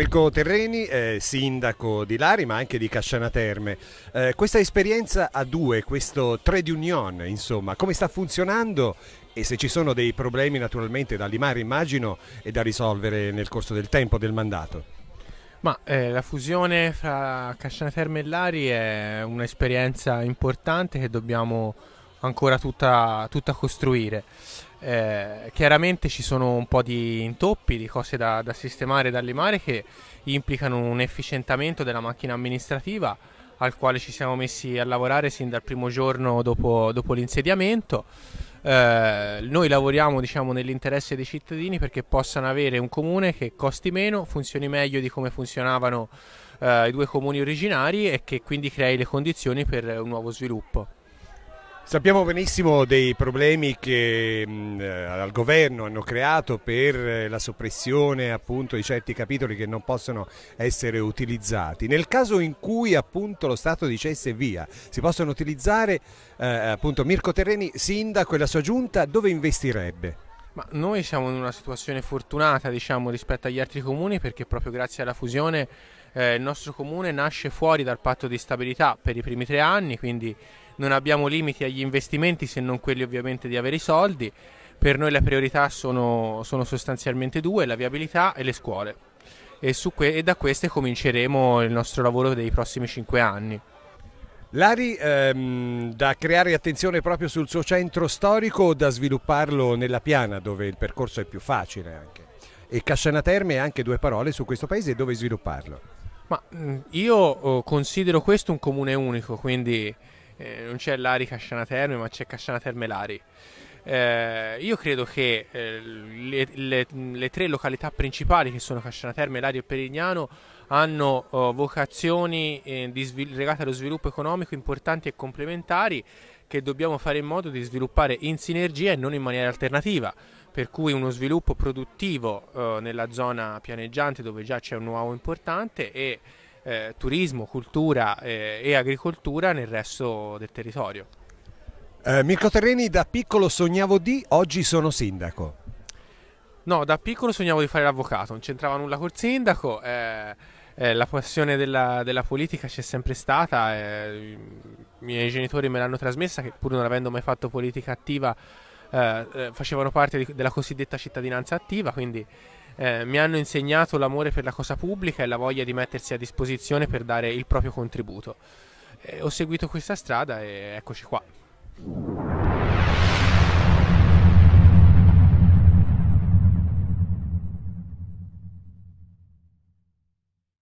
Mirko Terreni, eh, sindaco di Lari ma anche di Casciana Terme. Eh, questa esperienza a due, questo trade union, insomma, come sta funzionando e se ci sono dei problemi naturalmente da limare immagino e da risolvere nel corso del tempo del mandato? Ma eh, la fusione fra Casciana Terme e Lari è un'esperienza importante che dobbiamo ancora tutta, tutta a costruire. Eh, chiaramente ci sono un po' di intoppi, di cose da, da sistemare e da limare che implicano un efficientamento della macchina amministrativa al quale ci siamo messi a lavorare sin dal primo giorno dopo, dopo l'insediamento. Eh, noi lavoriamo diciamo, nell'interesse dei cittadini perché possano avere un comune che costi meno, funzioni meglio di come funzionavano eh, i due comuni originari e che quindi crei le condizioni per un nuovo sviluppo. Sappiamo benissimo dei problemi che mh, mm, eh, al governo hanno creato per eh, la soppressione appunto di certi capitoli che non possono essere utilizzati. Nel caso in cui appunto lo Stato dicesse via, si possono utilizzare eh, appunto Mirko Terreni, sindaco e la sua giunta, dove investirebbe? Ma noi siamo in una situazione fortunata diciamo, rispetto agli altri comuni perché proprio grazie alla fusione eh, il nostro comune nasce fuori dal patto di stabilità per i primi tre anni, quindi non abbiamo limiti agli investimenti se non quelli ovviamente di avere i soldi. Per noi le priorità sono, sono sostanzialmente due, la viabilità e le scuole. E, que- e da queste cominceremo il nostro lavoro dei prossimi cinque anni. L'Ari ehm, da creare attenzione proprio sul suo centro storico o da svilupparlo nella piana dove il percorso è più facile anche? E Casciana Terme anche due parole su questo paese e dove svilupparlo? Ma io oh, considero questo un comune unico, quindi eh, non c'è Lari Casciana Terme, ma c'è Casciana Terme Lari. Eh, io credo che eh, le, le, le, tre località principali, che sono Casciana Terme, Lari e Perignano, hanno oh, vocazioni eh, svil- legate allo sviluppo economico importanti e complementari che dobbiamo fare in modo di sviluppare in sinergia e non in maniera alternativa per cui uno sviluppo produttivo eh, nella zona pianeggiante dove già c'è un nuovo importante e eh, turismo, cultura eh, e agricoltura nel resto del territorio. Eh, Mirko Terreni, da piccolo sognavo di, oggi sono sindaco. No, da piccolo sognavo di fare l'avvocato, non c'entrava nulla col sindaco, eh, eh, la passione della, della, politica c'è sempre stata, eh, i miei genitori me l'hanno trasmessa, che pur non avendo mai fatto politica attiva facevano parte di, della cosiddetta cittadinanza attiva, quindi eh, mi hanno insegnato l'amore per la cosa pubblica e la voglia di mettersi a disposizione per dare il proprio contributo. Eh, ho seguito questa strada e eccoci qua.